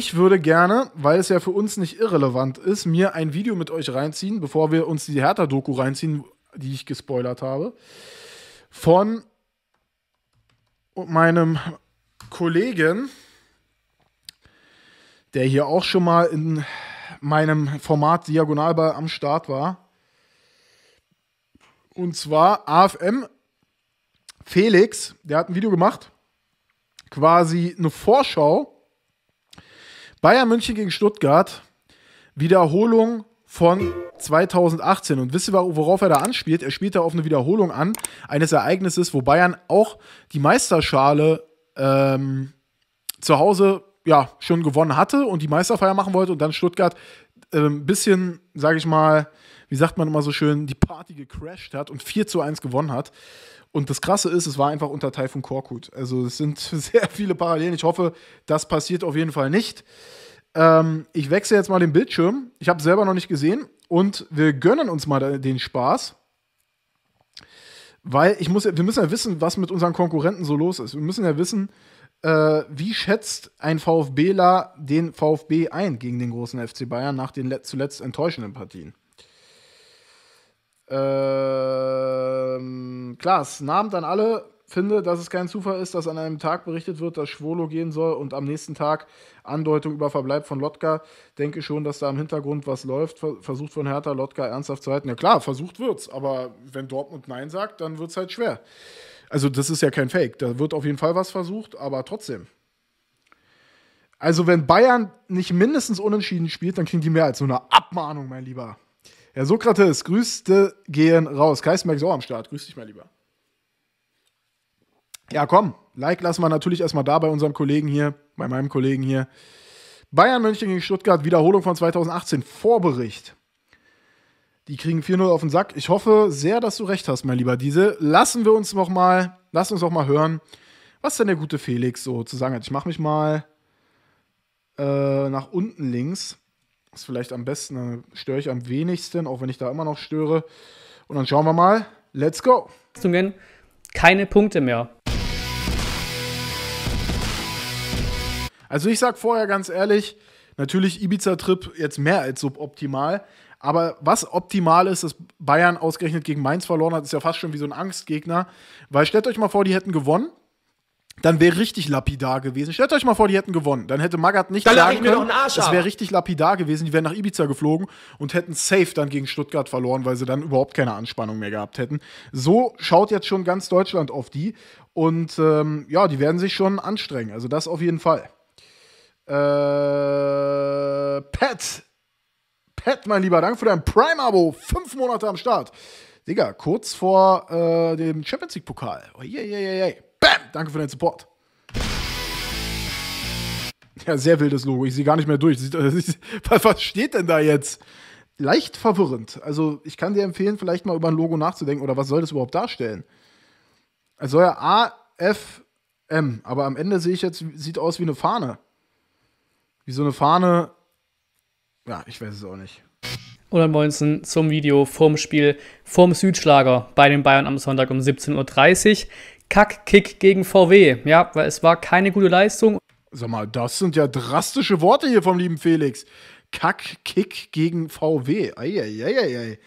ich würde gerne, weil es ja für uns nicht irrelevant ist, mir ein Video mit euch reinziehen, bevor wir uns die Hertha-Doku reinziehen, die ich gespoilert habe, von meinem Kollegen, der hier auch schon mal in meinem Format Diagonalball am Start war. Und zwar AFM Felix, der hat ein Video gemacht, quasi eine Vorschau Bayern München gegen Stuttgart. Wiederholung von 2018. Und wisst ihr, worauf er da anspielt? Er spielt da auf eine Wiederholung an eines Ereignisses, wo Bayern auch die Meisterschale ähm, zu Hause ja schon gewonnen hatte und die Meisterfeier machen wollte und dann Stuttgart ein ähm, bisschen, sage ich mal, wie sagt man immer so schön, die Party gecrashed hat und 4 zu 1 gewonnen hat. Und das Krasse ist, es war einfach unter Teil von Korkut. Also es sind sehr viele Parallelen. Ich hoffe, das passiert auf jeden Fall nicht. Ähm, ich wechsle jetzt mal den Bildschirm. Ich habe es selber noch nicht gesehen. Und wir gönnen uns mal den Spaß. Weil ich muss, wir müssen ja wissen, was mit unseren Konkurrenten so los ist. Wir müssen ja wissen, äh, wie schätzt ein VfBler den VfB ein gegen den großen FC Bayern nach den zuletzt enttäuschenden Partien? Ähm, Klaas Namen dann alle, finde, dass es kein Zufall ist, dass an einem Tag berichtet wird, dass Schwolo gehen soll und am nächsten Tag Andeutung über Verbleib von Lotka. Denke schon, dass da im Hintergrund was läuft. Versucht von Hertha Lotka ernsthaft zu halten. Ja klar, versucht wird's, aber wenn Dortmund Nein sagt, dann wird's halt schwer. Also das ist ja kein Fake. Da wird auf jeden Fall was versucht, aber trotzdem. Also wenn Bayern nicht mindestens unentschieden spielt, dann kriegen die mehr als nur eine Abmahnung, mein Lieber. Herr Sokrates, Grüße gehen raus. Kaismerk ist auch am Start. Grüß dich, mein Lieber. Ja, komm. Like lassen wir natürlich erstmal da bei unserem Kollegen hier, bei meinem Kollegen hier. Bayern München gegen Stuttgart, Wiederholung von 2018, Vorbericht. Die kriegen 4-0 auf den Sack. Ich hoffe sehr, dass du recht hast, mein lieber Diese. Lassen wir uns noch mal, lass uns noch mal hören, was denn der gute Felix so zu sagen hat. Ich mache mich mal äh, nach unten links. Ist vielleicht am besten, dann störe ich am wenigsten, auch wenn ich da immer noch störe. Und dann schauen wir mal. Let's go! keine Punkte mehr. Also ich sag vorher ganz ehrlich, natürlich Ibiza-Trip jetzt mehr als suboptimal. Aber was optimal ist, dass Bayern ausgerechnet gegen Mainz verloren hat, ist ja fast schon wie so ein Angstgegner. Weil stellt euch mal vor, die hätten gewonnen dann wäre richtig lapidar gewesen. Stellt euch mal vor, die hätten gewonnen. Dann hätte Magat nicht dann sagen können, es wäre richtig lapidar gewesen. Die wären nach Ibiza geflogen und hätten safe dann gegen Stuttgart verloren, weil sie dann überhaupt keine Anspannung mehr gehabt hätten. So schaut jetzt schon ganz Deutschland auf die. Und ähm, ja, die werden sich schon anstrengen. Also das auf jeden Fall. Äh, Pat. Pat, mein lieber, danke für dein Prime-Abo. Fünf Monate am Start. Digga, kurz vor äh, dem Champions League-Pokal. Oh, yeah, yeah, yeah, yeah. Bam! Danke für deinen Support. Ja, sehr wildes Logo. Ich sehe gar nicht mehr durch. Was steht denn da jetzt? Leicht verwirrend. Also, ich kann dir empfehlen, vielleicht mal über ein Logo nachzudenken oder was soll das überhaupt darstellen? Es soll ja A, F, M, aber am Ende sehe ich jetzt, sieht aus wie eine Fahne. Wie so eine Fahne. Ja, ich weiß es auch nicht. Und 119 zum Video vorm Spiel vorm Südschlager bei den Bayern am Sonntag um 17.30 Uhr Kackkick gegen VW. Ja, weil es war keine gute Leistung. Sag mal, das sind ja drastische Worte hier vom lieben Felix. Kackkick gegen VW. Eieieiei.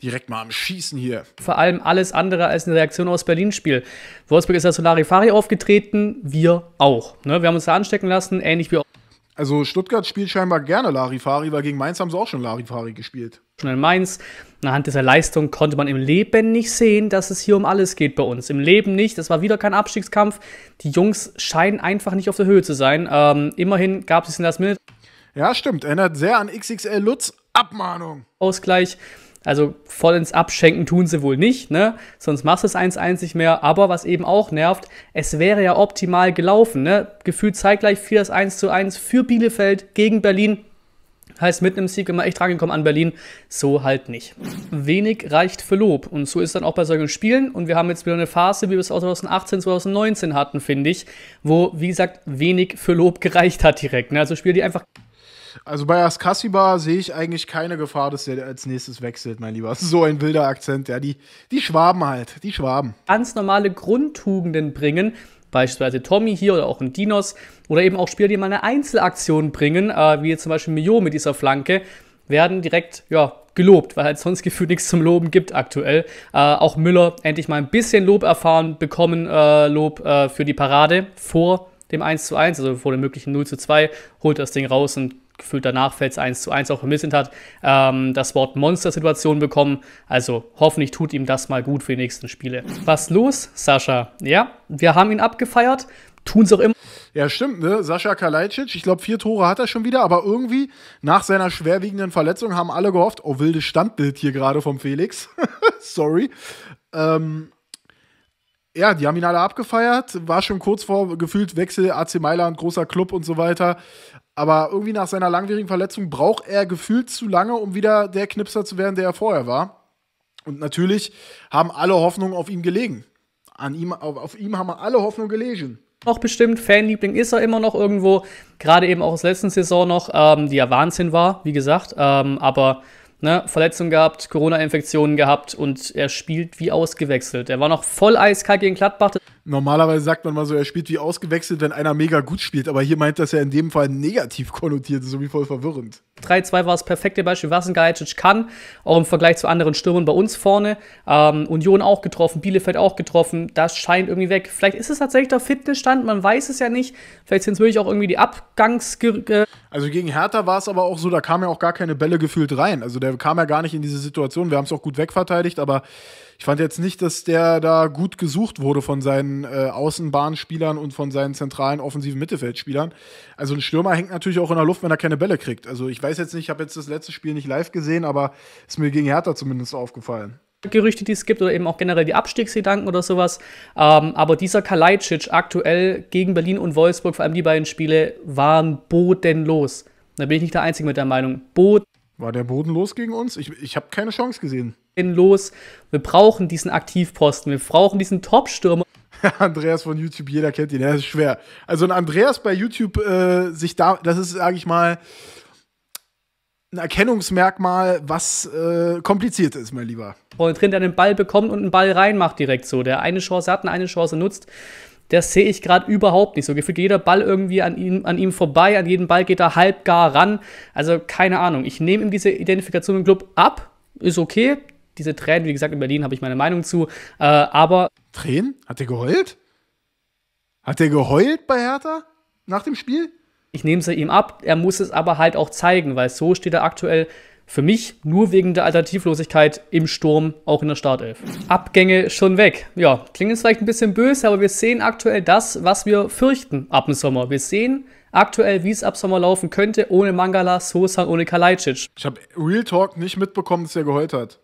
Direkt mal am Schießen hier. Vor allem alles andere als eine Reaktion aus Berlin-Spiel. Wolfsburg ist als Solarifari aufgetreten, wir auch. Ne? Wir haben uns da anstecken lassen, ähnlich wie auch. Also Stuttgart spielt scheinbar gerne Larifari, weil gegen Mainz haben sie auch schon Larifari gespielt. Schon in Mainz. Anhand dieser Leistung konnte man im Leben nicht sehen, dass es hier um alles geht bei uns. Im Leben nicht. Das war wieder kein Abstiegskampf. Die Jungs scheinen einfach nicht auf der Höhe zu sein. Ähm, immerhin gab es in das Minute. Ja, stimmt. Erinnert sehr an XXL Lutz. Abmahnung. Ausgleich. Also voll ins Abschenken tun sie wohl nicht, ne? Sonst machst du es 1-1 nicht mehr. Aber was eben auch nervt, es wäre ja optimal gelaufen, ne? Gefühlt zeitgleich fiel das 1 1 für Bielefeld gegen Berlin. Heißt mit einem Sieg immer echt rangekommen an Berlin, so halt nicht. Wenig reicht für Lob und so ist dann auch bei solchen Spielen und wir haben jetzt wieder eine Phase, wie wir es auch 2018, 2019 hatten, finde ich, wo, wie gesagt, wenig für Lob gereicht hat direkt. Ne? Also Spiele, die einfach also bei Askasiba sehe ich eigentlich keine Gefahr, dass der als nächstes wechselt, mein Lieber. So ein wilder Akzent, ja. Die, die Schwaben halt, die Schwaben. Ganz normale Grundtugenden bringen, beispielsweise Tommy hier oder auch ein Dinos oder eben auch Spieler, die mal eine Einzelaktion bringen, äh, wie jetzt zum Beispiel Mio mit dieser Flanke, werden direkt ja, gelobt, weil halt sonst gefühlt nichts zum Loben gibt aktuell. Äh, auch Müller endlich mal ein bisschen Lob erfahren, bekommen äh, Lob äh, für die Parade vor dem 1 zu 1, also vor dem möglichen 0 zu 2, holt das Ding raus und gefühlt danach fällt es 1 zu 1 auch vermisst hat, ähm, das Wort Monster-Situation bekommen. Also hoffentlich tut ihm das mal gut für die nächsten Spiele. Was los, Sascha? Ja, wir haben ihn abgefeiert, tun es auch immer. Ja, stimmt, ne? Sascha Kalajdzic, ich glaube, vier Tore hat er schon wieder, aber irgendwie nach seiner schwerwiegenden Verletzung haben alle gehofft, oh, wildes Standbild hier gerade vom Felix. Sorry. Ähm, ja, die haben ihn alle abgefeiert. War schon kurz vor gefühlt Wechsel, AC Mailand, großer Club und so weiter. Aber irgendwie nach seiner langwierigen Verletzung braucht er gefühlt zu lange, um wieder der Knipser zu werden, der er vorher war. Und natürlich haben alle Hoffnungen auf ihm gelegen. An ihm, auf, auf ihm haben alle Hoffnungen gelesen. Auch bestimmt. Fanliebling ist er immer noch irgendwo. Gerade eben auch aus der letzten Saison noch, ähm, die ja Wahnsinn war, wie gesagt. Ähm, aber ne, Verletzungen gehabt, Corona-Infektionen gehabt und er spielt wie ausgewechselt. Er war noch voll eiskalt gegen Gladbach normalerweise sagt man mal so, er spielt wie ausgewechselt, wenn einer mega gut spielt, aber hier meint das ja in dem Fall negativ konnotiert, so wie voll verwirrend. 3-2 war das perfekte Beispiel, was ein Gajicic kann, auch im Vergleich zu anderen Stürmern bei uns vorne. Ähm, Union auch getroffen, Bielefeld auch getroffen, das scheint irgendwie weg. Vielleicht ist es tatsächlich der Fitnessstand, man weiß es ja nicht. Vielleicht sind es wirklich auch irgendwie die Abgangs... Äh, also gegen Hertha war es aber auch so, da kamen ja auch gar keine Bälle gefühlt rein. Also der kam ja gar nicht in diese Situation. Wir haben es auch gut wegverteidigt, aber ich fand jetzt nicht, dass der da gut gesucht wurde von seinen äh, Außenbahnspielern und von seinen zentralen offensiven Mittelfeldspielern. Also ein Stürmer hängt natürlich auch in der Luft, wenn er keine Bälle kriegt. Also ich weiß jetzt nicht, ich habe jetzt das letzte Spiel nicht live gesehen, aber ist mir gegen Hertha zumindest aufgefallen. Gerüchte, die es gibt, oder eben auch generell die Abstiegsgedanken oder sowas. Ähm, aber dieser Kalajdzic aktuell gegen Berlin und Wolfsburg, vor allem die beiden Spiele, waren bodenlos. Da bin ich nicht der Einzige mit der Meinung. Bodenlos war der Boden los gegen uns? Ich, ich habe keine Chance gesehen. Los, wir brauchen diesen Aktivposten, wir brauchen diesen Top-Stürmer. Andreas von YouTube, jeder kennt ihn, Er ist schwer. Also ein Andreas bei YouTube äh, sich da, das ist, sage ich mal, ein Erkennungsmerkmal, was äh, kompliziert ist, mein Lieber. Und drin, der den Ball bekommt und einen Ball reinmacht direkt so, der eine Chance hat und eine Chance nutzt das sehe ich gerade überhaupt nicht. So gefühlt jeder Ball irgendwie an ihm, an ihm vorbei, an jeden Ball geht er halb gar ran. Also keine Ahnung. Ich nehme ihm diese Identifikation im Club ab, ist okay. Diese Tränen, wie gesagt, in Berlin habe ich meine Meinung zu, äh, aber. Tränen? Hat er geheult? Hat er geheult bei Hertha nach dem Spiel? Ich nehme sie ihm ab, er muss es aber halt auch zeigen, weil so steht er aktuell für mich nur wegen der Alternativlosigkeit im Sturm, auch in der Startelf. Abgänge schon weg. Ja, klingt jetzt vielleicht ein bisschen böse, aber wir sehen aktuell das, was wir fürchten ab dem Sommer. Wir sehen aktuell, wie es ab Sommer laufen könnte, ohne Mangala, Sosa, ohne Kalajdzic. Ich habe Real Talk nicht mitbekommen, dass er geheult hat.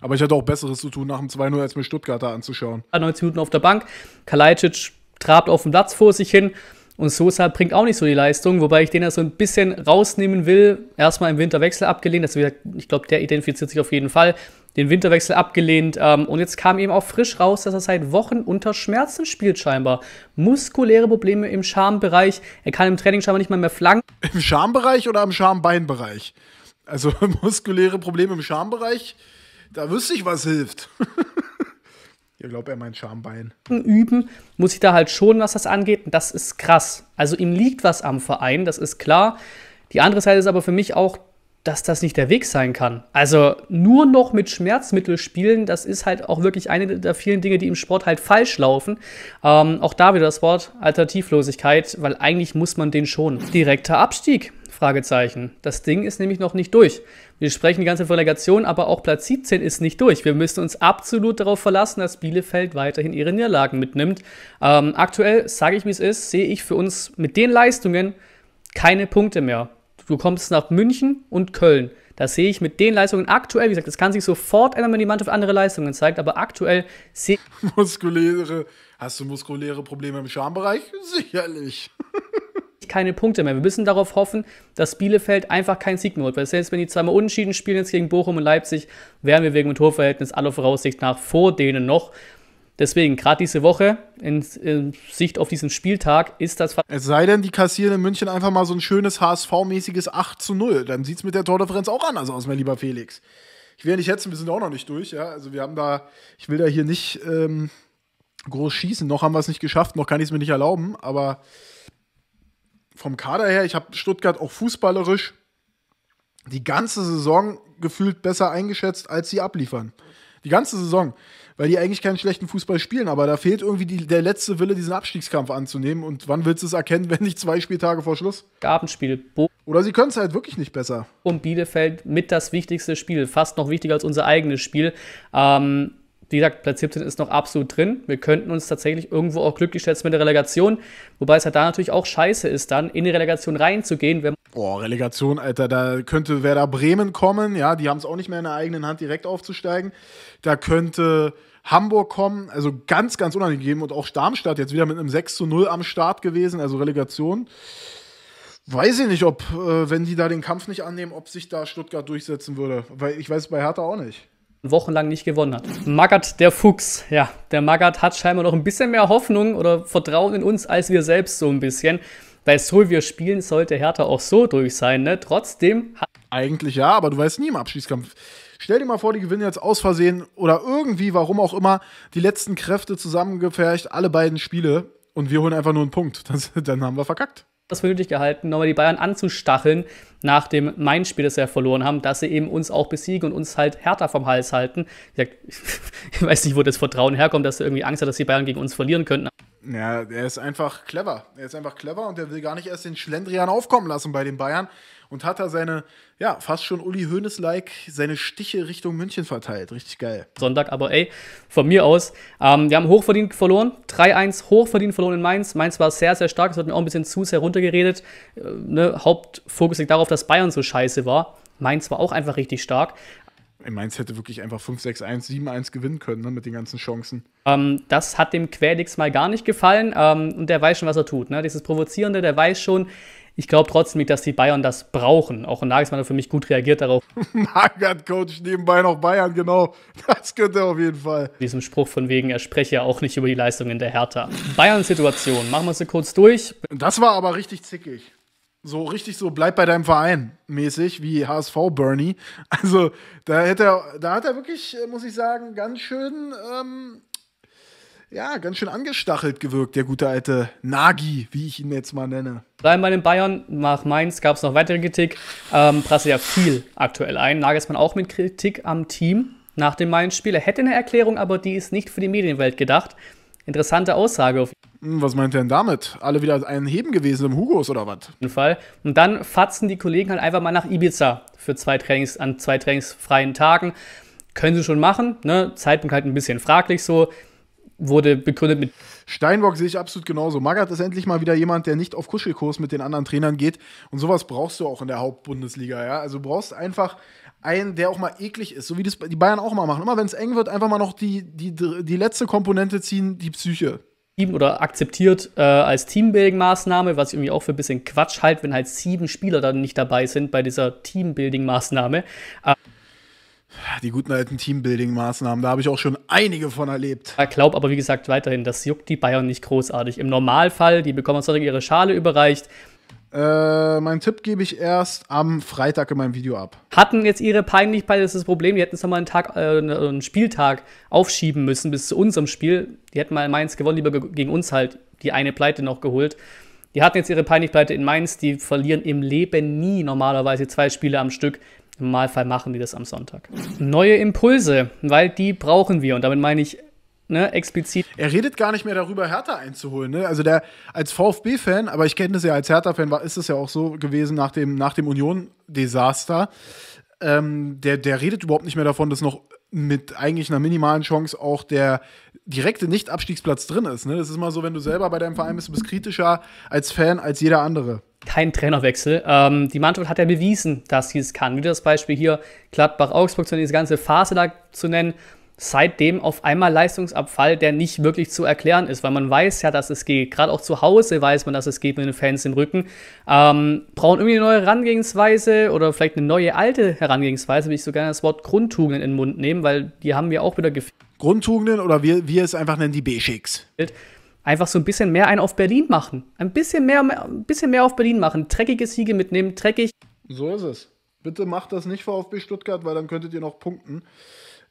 Aber ich hatte auch Besseres zu tun, nach dem 2-0, als mir Stuttgarter anzuschauen. 90 Minuten auf der Bank. Kalajdzic trabt auf dem Platz vor sich hin. Und Sosa bringt auch nicht so die Leistung, wobei ich den ja so ein bisschen rausnehmen will. Erstmal im Winterwechsel abgelehnt, also ich glaube, der identifiziert sich auf jeden Fall. Den Winterwechsel abgelehnt ähm, und jetzt kam eben auch frisch raus, dass er seit Wochen unter Schmerzen spielt scheinbar. Muskuläre Probleme im Schambereich. Er kann im Training scheinbar nicht mal mehr flanken. Im Schambereich oder am Schambeinbereich? Also muskuläre Probleme im Schambereich, da wüsste ich, was hilft. Ich glaube, er meint Schambein. Üben muss ich da halt schon, was das angeht. Und das ist krass. Also ihm liegt was am Verein, das ist klar. Die andere Seite ist aber für mich auch, dass das nicht der Weg sein kann. Also nur noch mit Schmerzmittel spielen, das ist halt auch wirklich eine der vielen Dinge, die im Sport halt falsch laufen. Ähm, auch da wieder das Wort Alternativlosigkeit, weil eigentlich muss man den schon. Direkter Abstieg. Fragezeichen. Das Ding ist nämlich noch nicht durch. Wir sprechen die ganze Verlegation, aber auch Platz 17 ist nicht durch. Wir müssen uns absolut darauf verlassen, dass Bielefeld weiterhin ihre Niederlagen mitnimmt. Ähm, aktuell, sage ich wie es ist, sehe ich für uns mit den Leistungen keine Punkte mehr du kommst nach München und Köln. Das sehe ich mit den Leistungen aktuell, wie gesagt, das kann sich sofort ändern, wenn die Mannschaft andere Leistungen zeigt, aber aktuell sehe Muskuläre, hast du muskuläre Probleme im Schambereich? Sicherlich. keine Punkte mehr. Wir müssen darauf hoffen, dass Bielefeld einfach keinen Sieg mehr holt. Weil selbst wenn die zweimal unentschieden spielen jetzt gegen Bochum und Leipzig, wären wir wegen dem Torverhältnis aller Voraussicht nach vor denen noch. Deswegen, gerade diese Woche, in, in, Sicht auf diesen Spieltag, ist das. Es sei denn, die kassieren in München einfach mal so ein schönes HSV-mäßiges 8 zu 0. Dann sieht es mit der Tordifferenz auch anders aus, mein lieber Felix. Ich will ja nicht hetzen, wir sind auch noch nicht durch. Ja? Also, wir haben da, ich will da hier nicht ähm, groß schießen. Noch haben wir es nicht geschafft, noch kann ich es mir nicht erlauben. Aber vom Kader her, ich habe Stuttgart auch fußballerisch die ganze Saison gefühlt besser eingeschätzt, als sie abliefern. Die ganze Saison weil die eigentlich keinen schlechten Fußball spielen, aber da fehlt irgendwie die, der letzte Wille, diesen Abstiegskampf anzunehmen. Und wann willst du es erkennen, wenn nicht zwei Spieltage vor Schluss? Gabenspiel. Oder sie können es halt wirklich nicht besser. Und Bielefeld mit das wichtigste Spiel, fast noch wichtiger als unser eigenes Spiel. Ähm, wie gesagt, Platz 17 ist noch absolut drin. Wir könnten uns tatsächlich irgendwo auch glücklich schätzen mit der Relegation. Wobei es halt da natürlich auch scheiße ist, dann in die Relegation reinzugehen. Wenn Boah, Relegation, Alter, da könnte Werder Bremen kommen. Ja, die haben es auch nicht mehr in der eigenen Hand, direkt aufzusteigen. Da könnte Hamburg kommen. Also ganz, ganz unangenehm. Und auch Darmstadt jetzt wieder mit einem 6 zu 0 am Start gewesen. Also Relegation weiß ich nicht, ob, äh, wenn die da den Kampf nicht annehmen, ob sich da Stuttgart durchsetzen würde. Weil ich weiß bei Hertha auch nicht wochenlang nicht gewonnen hat. Magat der Fuchs. Ja, der Magat hat scheinbar noch ein bisschen mehr Hoffnung oder Vertrauen in uns als wir selbst so ein bisschen. Weil so wir spielen, sollte Hertha auch so durch sein, ne? Trotzdem hat Eigentlich ja, aber du weißt nie im Abschließkampf. Stell dir mal vor, die gewinnen jetzt aus Versehen oder irgendwie, warum auch immer, die letzten Kräfte zusammengefercht, alle beiden Spiele und wir holen einfach nur einen Punkt. Das, dann haben wir verkackt das für nötig gehalten, nochmal die Bayern anzustacheln nach dem Main-Spiel, das sie ja verloren haben, dass sie eben uns auch besiegen und uns halt härter vom Hals halten. Ich, weiß nicht, wo das Vertrauen herkommt, dass er irgendwie Angst hat, dass die Bayern gegen uns verlieren könnten. Ja, er ist einfach clever. Er ist einfach clever und er will gar nicht erst den Schlendrian aufkommen lassen bei den Bayern und hat da seine, ja, fast schon Uli Hoeneß-like, seine Stiche Richtung München verteilt. Richtig geil. Sonntag, aber ey, von mir aus. Ähm, wir haben hochverdient verloren. 3-1 hochverdient verloren in Mainz. Mainz war sehr, sehr stark. Es wird mir auch ein bisschen zu sehr runtergeredet. Äh, ne? Hauptfokus liegt darauf, dass Bayern so scheiße war. Mainz war auch einfach richtig stark. Mainz hätte wirklich einfach 5-6-1, 7-1 gewinnen können ne, mit den ganzen Chancen. Ähm, das hat dem Quälix mal gar nicht gefallen ähm, und der weiß schon, was er tut. Ne? Dieses Provozierende, der weiß schon, ich glaube trotzdem, nicht, dass die Bayern das brauchen. Auch ein Nagelsmann hat für mich gut reagiert darauf. Nagelsmann Coach nebenbei noch Bayern, genau. Das könnte er auf jeden Fall. Diesem Spruch von wegen, er spreche ja auch nicht über die Leistungen der Hertha. bayern Situation, machen wir sie kurz durch. Das war aber richtig zickig. So richtig so, bleib bei deinem Verein mäßig, wie HSV Bernie. Also, da, hätte er, da hat er wirklich, äh, muss ich sagen, ganz schön ähm, ja, ganz schön angestachelt gewirkt, der gute alte Nagi, wie ich ihn jetzt mal nenne. Bleiben bei den Bayern. Nach Mainz gab es noch weitere Kritik. Ähm, prasselt ja viel aktuell ein. Nagelsmann auch mit Kritik am Team nach dem Mainz-Spiel. Er hätte eine Erklärung, aber die ist nicht für die Medienwelt gedacht. Interessante Aussage. Hm, was meint er denn damit? Alle wieder ein Heben gewesen im Hugos oder was? Auf jeden Fall. Und dann fatzen die Kollegen halt einfach mal nach Ibiza für zwei Trainings, an zwei trainingsfreien Tagen. Können sie schon machen, ne? Zeitpunkt halt ein bisschen fraglich so wurde begründet mit. Steinbock sehe ich absolut genauso. Magath ist endlich mal wieder jemand, der nicht auf Kuschelkurs mit den anderen Trainern geht. Und sowas brauchst du auch in der Hauptbundesliga. Ja? Also brauchst einfach einen, der auch mal eklig ist, so wie das die Bayern auch mal machen. Immer wenn es eng wird, einfach mal noch die, die, die letzte Komponente ziehen, die Psyche. Oder akzeptiert äh, als Teambuilding-Maßnahme, was ich irgendwie auch für ein bisschen Quatsch halte, wenn halt sieben Spieler dann nicht dabei sind bei dieser Teambuilding-Maßnahme. Äh die guten alten Teambuilding-Maßnahmen, da habe ich auch schon einige von erlebt. Ich glaube aber, wie gesagt, weiterhin, das juckt die Bayern nicht großartig. Im Normalfall, die bekommen uns ihre Schale überreicht. Äh, meinen Tipp gebe ich erst am Freitag in meinem Video ab. Hatten jetzt ihre Peinlichkeit, das ist das Problem. Die hätten es nochmal einen, Tag, äh, ne, einen Spieltag aufschieben müssen bis zu unserem Spiel. Die hätten mal in Mainz gewonnen, lieber gegen uns halt die eine Pleite noch geholt. Die hatten jetzt ihre Peinlichpleite in Mainz, die verlieren im Leben nie normalerweise zwei Spiele am Stück. Im Normalfall machen die das am Sonntag. Neue Impulse, weil die brauchen wir. Und damit meine ich ne, explizit. Er redet gar nicht mehr darüber, Hertha einzuholen. Ne? Also der als VfB-Fan, aber ich kenne das ja als Hertha-Fan, ist es ja auch so gewesen nach dem, nach dem Union-Desaster. Ähm, der, der redet überhaupt nicht mehr davon, dass noch mit eigentlich einer minimalen Chance auch der direkte Nicht-Abstiegsplatz drin ist. Ne? Das ist mal so, wenn du selber bei deinem Verein bist, du bist kritischer als Fan als jeder andere. Kein Trainerwechsel. Ähm, die Mannschaft hat ja bewiesen, dass sie es kann. Wie das Beispiel hier Gladbach-Augsburg diese ganze Phase da zu nennen. Seitdem auf einmal Leistungsabfall, der nicht wirklich zu erklären ist, weil man weiß ja, dass es geht. Gerade auch zu Hause weiß man, dass es geht mit den Fans im Rücken. Ähm, brauchen irgendwie eine neue Herangehensweise oder vielleicht eine neue alte Herangehensweise, würde ich so gerne das Wort Grundtugenden in den Mund nehmen, weil die haben wir auch wieder gefehlt. Grundtugenden oder wie wir es einfach nennen, die Basics. Einfach so ein bisschen mehr ein auf Berlin machen. Ein bisschen mehr, ein bisschen mehr auf Berlin machen. Dreckige Siege mitnehmen, dreckig. So ist es. Bitte macht das nicht vor VfB Stuttgart, weil dann könntet ihr noch punkten.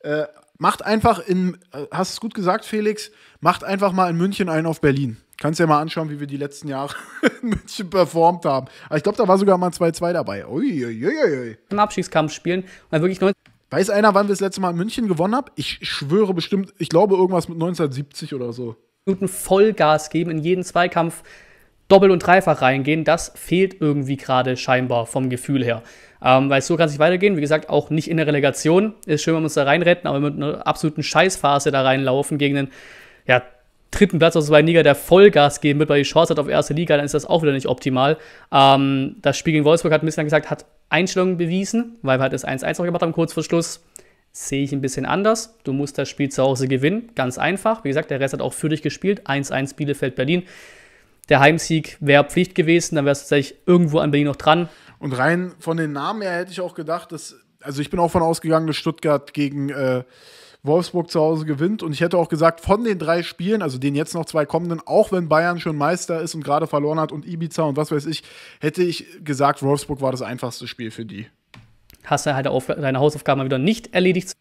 Äh, macht einfach in, äh, hast es gut gesagt, Felix, macht einfach mal in München einen auf Berlin. Kannst ja mal anschauen, wie wir die letzten Jahre in München performt haben. Aber ich glaube, da war sogar mal 2-2 dabei. Uiuiui. Im Abschiedskampf spielen weil wirklich 90 Weiß einer, wann wir das letzte Mal in München gewonnen haben? Ich schwöre bestimmt, ich glaube irgendwas mit 1970 oder so. Minuten Vollgas geben, in jeden Zweikampf doppelt und dreifach reingehen, das fehlt irgendwie gerade scheinbar vom Gefühl her. Ähm, weil so kann es nicht weitergehen. Wie gesagt, auch nicht in der Relegation. Ist schön, wenn wir uns da reinretten, aber mit einer absoluten Scheißphase da reinlaufen gegen einen ja, dritten Platz aus der zweiten Liga, der Vollgas geben wird, weil die Chance hat auf erste Liga, dann ist das auch wieder nicht optimal. Ähm, das Spiel gegen Wolfsburg hat ein bisschen gesagt, hat Einstellungen bewiesen, weil wir halt das 1-1 noch gemacht haben, kurz vor Schluss. Sehe ich ein bisschen anders. Du musst das Spiel zu Hause gewinnen, ganz einfach. Wie gesagt, der Rest hat auch für dich gespielt. 1-1 Bielefeld-Berlin. Der Heimsieg wäre Pflicht gewesen, dann wärst du tatsächlich irgendwo an Berlin noch dran. Und rein von den Namen her hätte ich auch gedacht, dass, also ich bin auch von ausgegangen, dass Stuttgart gegen. Äh Wolfsburg zu Hause gewinnt. Und ich hätte auch gesagt, von den drei Spielen, also den jetzt noch zwei kommenden, auch wenn Bayern schon Meister ist und gerade verloren hat und Ibiza und was weiß ich, hätte ich gesagt, Wolfsburg war das einfachste Spiel für die. Hast du halt auch deine Hausaufgaben mal wieder nicht erledigt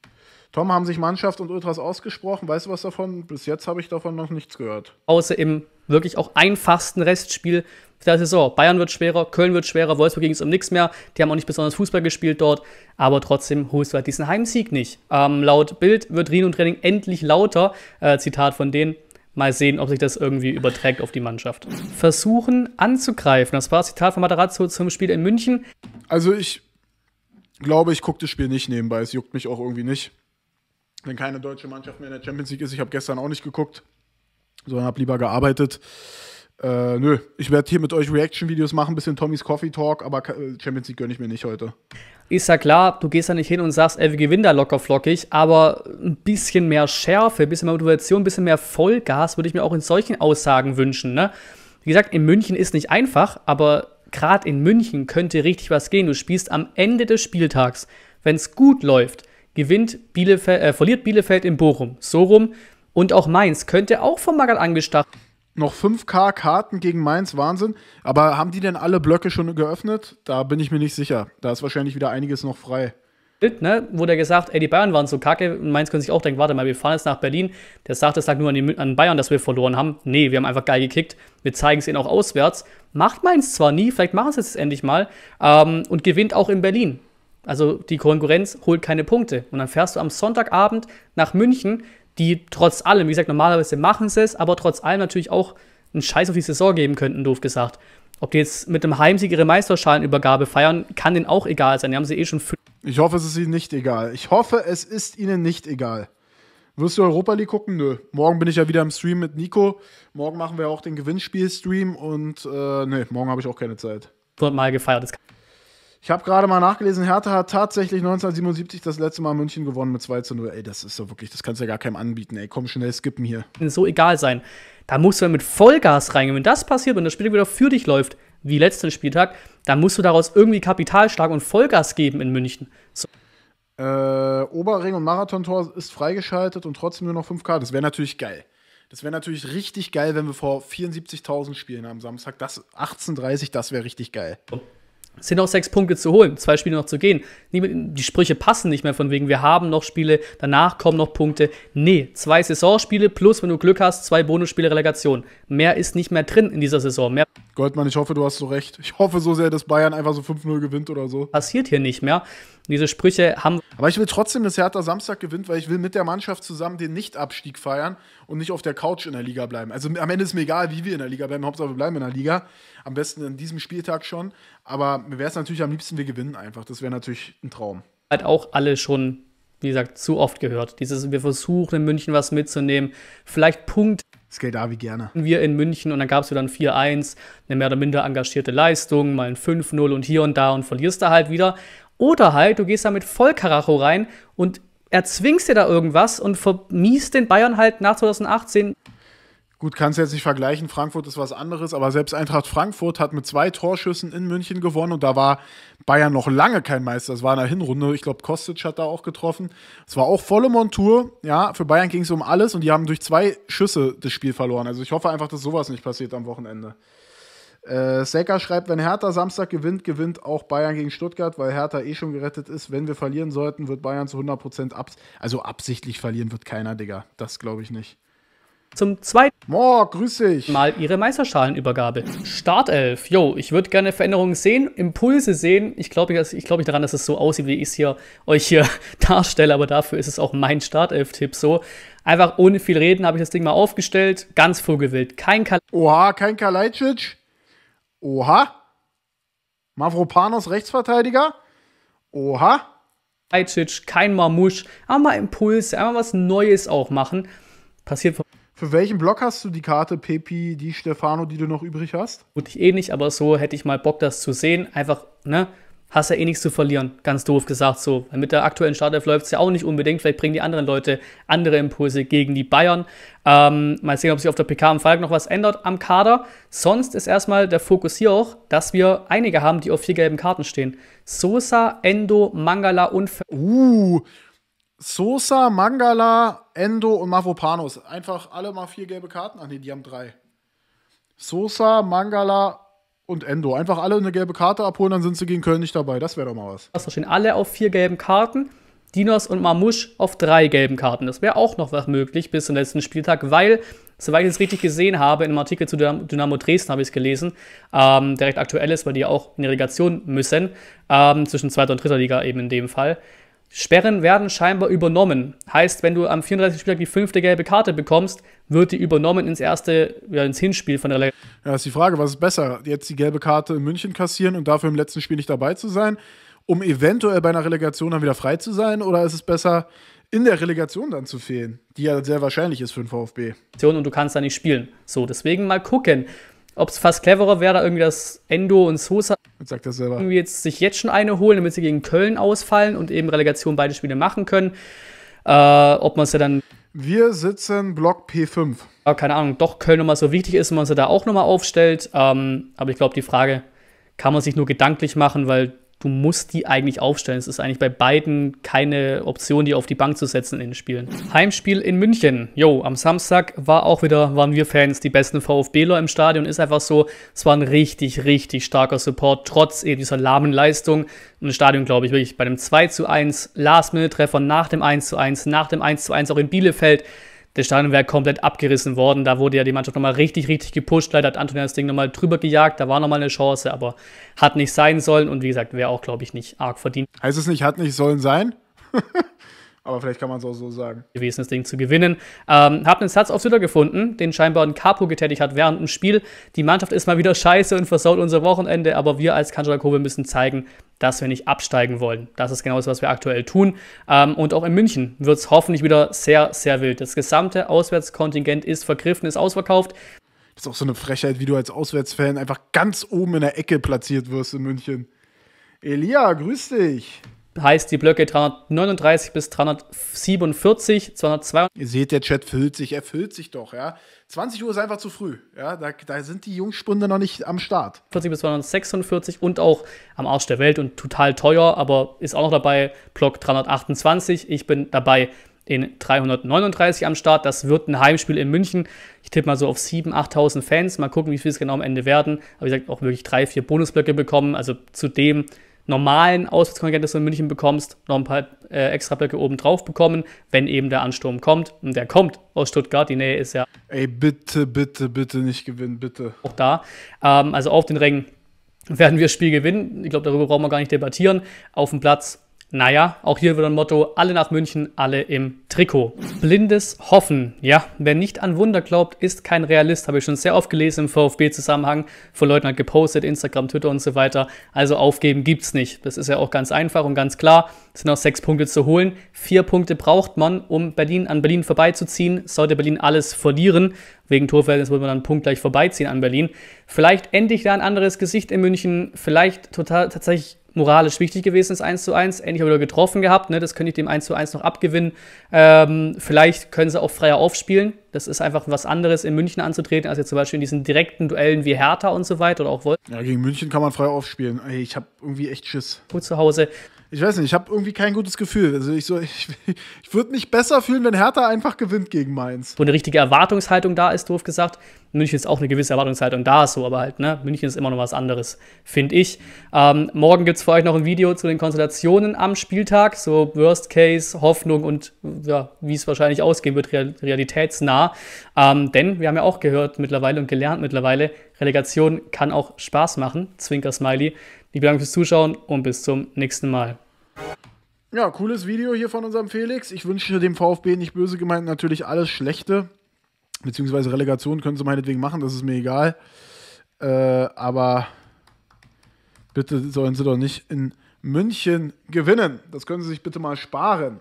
Tom, haben sich Mannschaft und Ultras ausgesprochen? Weißt du was davon? Bis jetzt habe ich davon noch nichts gehört. Außer im wirklich auch einfachsten Restspiel der Saison. Bayern wird schwerer, Köln wird schwerer, Wolfsburg ging es um nichts mehr. Die haben auch nicht besonders Fußball gespielt dort, aber trotzdem holst du halt diesen Heimsieg nicht. Ähm, laut Bild wird Rino-Training endlich lauter. Äh, Zitat von denen. Mal sehen, ob sich das irgendwie überträgt auf die Mannschaft. Versuchen anzugreifen. Das war das Zitat von Matarazzo zum Spiel in München. Also ich glaube, ich gucke das Spiel nicht nebenbei. Es juckt mich auch irgendwie nicht wenn keine deutsche Mannschaft mehr in der Champions League ist. Ich habe gestern auch nicht geguckt, sondern habe lieber gearbeitet. Äh, nö, ich werde hier mit euch Reaction-Videos machen, bisschen Tommys Coffee Talk, aber äh, Champions League gönne ich mir nicht heute. Ist ja klar, du gehst da nicht hin und sagst, ey, wir gewinnen da locker flockig, aber ein bisschen mehr Schärfe, ein bisschen mehr Motivation, ein bisschen mehr Vollgas würde ich mir auch in solchen Aussagen wünschen. Ne? Wie gesagt, in München ist nicht einfach, aber gerade in München könnte richtig was gehen. Du spielst am Ende des Spieltags, wenn es gut läuft, gewinnt Bielefeld, äh, verliert Bielefeld in Bochum. So rum. Und auch Mainz könnte auch vom Magal angestacht. Noch 5K Karten gegen Mainz, Wahnsinn. Aber haben die denn alle Blöcke schon geöffnet? Da bin ich mir nicht sicher. Da ist wahrscheinlich wieder einiges noch frei. Ne, wurde gesagt, ey, die Bayern waren so kacke. Und Mainz können sich auch denken, warte mal, wir fahren jetzt nach Berlin. Der sagt, es lag nur an, die, an Bayern, dass wir verloren haben. Nee, wir haben einfach geil gekickt. Wir zeigen es ihnen auch auswärts. Macht Mainz zwar nie, vielleicht machen sie es jetzt endlich mal. Ähm, und gewinnt auch in Berlin. Also die Konkurrenz holt keine Punkte. Und dann fährst du am Sonntagabend nach München, die trotz allem, wie gesagt, normalerweise machen sie es, aber trotz allem natürlich auch einen Scheiß auf die Saison geben könnten, doof gesagt. Ob die jetzt mit einem Heimsieg ihre Meisterschalenübergabe feiern, kann denen auch egal sein. Die haben sie eh schon. Ich hoffe, es ist ihnen nicht egal. Ich hoffe, es ist ihnen nicht egal. Wirst du Europa League gucken? Nö. Morgen bin ich ja wieder im Stream mit Nico. Morgen machen wir auch den Gewinnspiel-Stream und äh, nee, morgen habe ich auch keine Zeit. Wird mal gefeiert. Das ich habe gerade mal nachgelesen, Hertha hat tatsächlich 1977 das letzte Mal München gewonnen mit 2 zu 0. Ey, das ist so wirklich, das kannst du ja gar keinem anbieten. Ey, komm schnell skippen hier. So egal sein. Da musst du dann mit Vollgas reingehen. Wenn das passiert, und das Spiel wieder für dich läuft, wie letzten Spieltag, dann musst du daraus irgendwie Kapital schlagen und Vollgas geben in München. So. Äh, Oberring und Marathontor ist freigeschaltet und trotzdem nur noch 5K. Das wäre natürlich geil. Das wäre natürlich richtig geil, wenn wir vor 74.000 spielen am Samstag. Das 18.30, das wäre richtig geil. Und es sind noch sechs Punkte zu holen, zwei Spiele noch zu gehen. Die Sprüche passen nicht mehr von wegen, wir haben noch Spiele, danach kommen noch Punkte. Nee, zwei Saisonspiele plus, wenn du Glück hast, zwei Bonusspiele Relegation. Mehr ist nicht mehr drin in dieser Saison. Mehr Goldmann, ich hoffe, du hast so recht. Ich hoffe so sehr, dass Bayern einfach so 5-0 gewinnt oder so. Passiert hier nicht mehr. Diese Sprüche haben. Aber ich will trotzdem, dass Hertha Samstag gewinnt, weil ich will mit der Mannschaft zusammen den Nichtabstieg feiern und nicht auf der Couch in der Liga bleiben. Also am Ende ist mir egal, wie wir in der Liga bleiben. Hauptsache, wir bleiben in der Liga. Am besten in diesem Spieltag schon. Aber mir wäre es natürlich am liebsten, wir gewinnen einfach. Das wäre natürlich ein Traum. Hat auch alle schon, wie gesagt, zu oft gehört. Dieses, wir versuchen in München was mitzunehmen. Vielleicht Punkt. Das da wie gerne. Wir in München und dann gab es wieder ein 4-1, eine mehr oder minder engagierte Leistung, mal ein 5-0 und hier und da und verlierst da halt wieder. Oder halt, du gehst da mit Vollkaracho rein und erzwingst dir da irgendwas und vermiest den Bayern halt nach 2018. Gut, kannst du jetzt nicht vergleichen. Frankfurt ist was anderes, aber selbst Eintracht Frankfurt hat mit zwei Torschüssen in München gewonnen und da war Bayern noch lange kein Meister. Das war in der Hinrunde. Ich glaube, Kostic hat da auch getroffen. Es war auch volle Montur. Ja, für Bayern ging es um alles und die haben durch zwei Schüsse das Spiel verloren. Also ich hoffe einfach, dass sowas nicht passiert am Wochenende. Äh, Secker schreibt, wenn Hertha Samstag gewinnt, gewinnt auch Bayern gegen Stuttgart, weil Hertha eh schon gerettet ist. Wenn wir verlieren sollten, wird Bayern zu 100% abs also absichtlich verlieren wird keiner, Digga. Das glaube ich nicht. Zum zweiten Moor, grüß dich. Mal ihre Meisterschalenübergabe. Startelf. Jo, ich würde gerne Veränderungen sehen, Impulse sehen. Ich glaube ich glaub nicht daran, dass es so aussieht, wie ich es hier euch hier darstelle, aber dafür ist es auch mein Startelf-Tipp so. Einfach ohne viel reden habe ich das Ding mal aufgestellt. Ganz vogelwild. Kein Kal Oha, kein Kalajdzic? Oha. Mavropanos Rechtsverteidiger. Oha. Leitschitsch, kein Marmusch, Einmal mal Impulse, einmal was Neues auch machen. Passiert von für welchen Block hast du die Karte, Pepi, die Stefano, die du noch übrig hast? Gut, ich eh nicht, aber so hätte ich mal Bock, das zu sehen. Einfach, ne, hast ja eh nichts zu verlieren, ganz doof gesagt so. Mit der aktuellen Startelf läuft es ja auch nicht unbedingt. Vielleicht bringen die anderen Leute andere Impulse gegen die Bayern. Ähm, mal sehen, ob sich auf der PK am Falk noch was ändert am Kader. Sonst ist erstmal der Fokus hier auch, dass wir einige haben, die auf vier gelben Karten stehen. Sosa, Endo, Mangala und... Ver uh, Sosa, Mangala, Endo und Mavropanos. Einfach alle mal vier gelbe Karten. Ach nee, die haben drei. Sosa, Mangala und Endo. Einfach alle eine gelbe Karte abholen, dann sind sie gegen Köln nicht dabei. Das wäre doch mal was. Das stehen alle auf vier gelben Karten. Dinos und Mamusch auf drei gelben Karten. Das wäre auch noch was möglich bis zum letzten Spieltag, weil, soweit ich es richtig gesehen habe, in einem Artikel zu Dynamo Dresden habe ich es gelesen, ähm, direkt aktuell ist, weil die auch in die Relegation müssen, ähm, zwischen zweiter und dritter Liga eben in dem Fall. Sperren werden scheinbar übernommen. Heißt, wenn du am 34. Spieltag die fünfte gelbe Karte bekommst, wird die übernommen ins erste, ja, ins Hinspiel von der Relegation. Ja, ist die Frage, was ist besser? Jetzt die gelbe Karte in München kassieren und dafür im letzten Spiel nicht dabei zu sein, um eventuell bei einer Relegation dann wieder frei zu sein? Oder ist es besser, in der Relegation dann zu fehlen, die ja sehr wahrscheinlich ist für den VfB? Und du kannst da nicht spielen. So, deswegen mal gucken ob es fast cleverer wäre, da irgendwie das Endo und Sosa Sagt das selber. irgendwie jetzt, sich jetzt schon eine holen, damit sie gegen Köln ausfallen und eben Relegation beide Spiele machen können. Äh, ob man es ja dann. Wir sitzen Block P5. Ja, keine Ahnung, doch Köln nochmal so wichtig ist und man sie da auch nochmal aufstellt. Ähm, aber ich glaube, die Frage kann man sich nur gedanklich machen, weil du musst die eigentlich aufstellen. Es ist eigentlich bei beiden keine Option, die auf die Bank zu setzen in den Spielen. Heimspiel in München. Jo, am Samstag war auch wieder, waren wir Fans, die besten VfBler im Stadion. Ist einfach so, es war ein richtig, richtig starker Support, trotz eben dieser lahmen Leistung. Und das Stadion, glaube ich, wirklich bei einem 2 zu 1, Last-Minute-Treffer nach dem 1 zu 1, nach dem 1 zu 1 auch in Bielefeld das Stadion wäre komplett abgerissen worden. Da wurde ja die Mannschaft nochmal richtig, richtig gepusht. Leider hat Antonia das Ding nochmal drüber gejagt. Da war nochmal eine Chance, aber hat nicht sein sollen. Und wie gesagt, wäre auch, glaube ich, nicht arg verdient. Heißt es nicht, hat nicht sollen sein? Aber vielleicht kann man es auch so sagen. Gewesen, das Ding zu gewinnen. Ähm, hab einen Satzaufsütter gefunden, den scheinbar ein Capo getätigt hat während dem Spiel. Die Mannschaft ist mal wieder scheiße und versaut unser Wochenende, aber wir als Kanjalakobe müssen zeigen, dass wir nicht absteigen wollen. Das ist genau das, was wir aktuell tun. Ähm, und auch in München wird es hoffentlich wieder sehr, sehr wild. Das gesamte Auswärtskontingent ist vergriffen, ist ausverkauft. Das ist auch so eine Frechheit, wie du als Auswärtsfan einfach ganz oben in der Ecke platziert wirst in München. Elia, grüß dich heißt die Blöcke 339 bis 347, 202. Ihr seht, der Chat füllt sich, er füllt sich doch, ja. 20 Uhr ist einfach zu früh, ja. Da, da sind die Jungspunde noch nicht am Start. 40 bis 246 und auch am Arsch der Welt und total teuer, aber ist auch noch dabei Block 328. Ich bin dabei in 339 am Start. Das wird ein Heimspiel in München. Ich tippe mal so auf 7.000, 8.000 Fans. Mal gucken, wie viel es genau am Ende werden. Aber wie gesagt, auch wirklich drei, vier Bonusblöcke bekommen. Also zudem normalen Auswärtskontingentes in München bekommst, noch ein paar äh, extra Blöcke oben drauf bekommen, wenn eben der Ansturm kommt. Und der kommt aus Stuttgart, die Nähe ist ja. Ey, bitte, bitte, bitte nicht gewinnen, bitte. Auch da. Ähm, also auf den Rängen werden wir das Spiel gewinnen. Ich glaube, darüber brauchen wir gar nicht debattieren. Auf dem Platz naja, auch hier wieder ein Motto, alle nach München, alle im Trikot. Blindes Hoffen. Ja, wer nicht an Wunder glaubt, ist kein Realist. Habe ich schon sehr oft gelesen im VfB-Zusammenhang. Von Leuten hat gepostet, Instagram, Twitter und so weiter. Also aufgeben gibt's nicht. Das ist ja auch ganz einfach und ganz klar. Es sind auch sechs Punkte zu holen. Vier Punkte braucht man, um Berlin an Berlin vorbeizuziehen. Sollte Berlin alles verlieren. Wegen Torverhältnis würde man dann punktgleich vorbeiziehen an Berlin. Vielleicht endlich da ein anderes Gesicht in München. Vielleicht total tatsächlich moralisch wichtig gewesen, ist, 1 zu 1. Endlich habe ich getroffen gehabt, ne? das könnte ich dem 1 zu 1 noch abgewinnen. Ähm, vielleicht können sie auch freier aufspielen. Das ist einfach was anderes, in München anzutreten, als jetzt zum Beispiel in diesen direkten Duellen wie Hertha und so weiter oder auch Wolf. Ja, gegen München kann man frei aufspielen. Ey, ich habe irgendwie echt Schiss. Gut zu Hause ich weiß nicht, ich habe irgendwie kein gutes Gefühl. Also ich, so, ich, ich würde mich besser fühlen, wenn Hertha einfach gewinnt gegen Mainz. Wo eine richtige Erwartungshaltung da ist, doof gesagt. München ist auch eine gewisse Erwartungshaltung da, ist so, aber halt, ne? München ist immer noch was anderes, finde ich. Ähm, morgen gibt es für euch noch ein Video zu den Konstellationen am Spieltag, so Worst Case, Hoffnung und ja, wie es wahrscheinlich ausgehen wird, real, realitätsnah. Ähm, denn wir haben ja auch gehört mittlerweile und gelernt mittlerweile, Relegation kann auch Spaß machen, Zwinker Smiley. Lieben Dank fürs Zuschauen und bis zum nächsten Mal. Ja, cooles Video hier von unserem Felix. Ich wünsche dem VfB nicht böse gemeint natürlich alles Schlechte. Beziehungsweise Relegation können sie meinetwegen machen, das ist mir egal. Äh, aber bitte sollen sie doch nicht in München gewinnen. Das können sie sich bitte mal sparen.